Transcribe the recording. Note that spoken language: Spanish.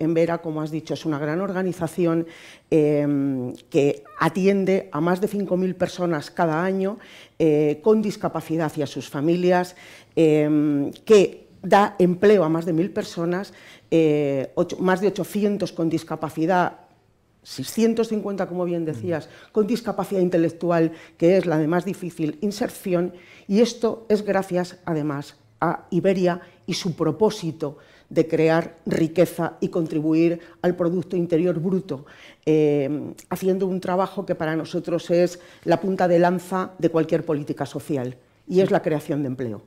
en Vera, como has dicho, es una gran organización em, que atiende a más de 5.000 personas cada año eh, con discapacidad y a sus familias, em, que da empleo a más de 1.000 personas, eh, más de 800 con discapacidad 650, como bien decías, mm. con discapacidad intelectual, que es la de más difícil inserción, y esto es gracias, además, a Iberia y su propósito de crear riqueza y contribuir al Producto Interior Bruto, eh, haciendo un trabajo que para nosotros es la punta de lanza de cualquier política social, y es la creación de empleo.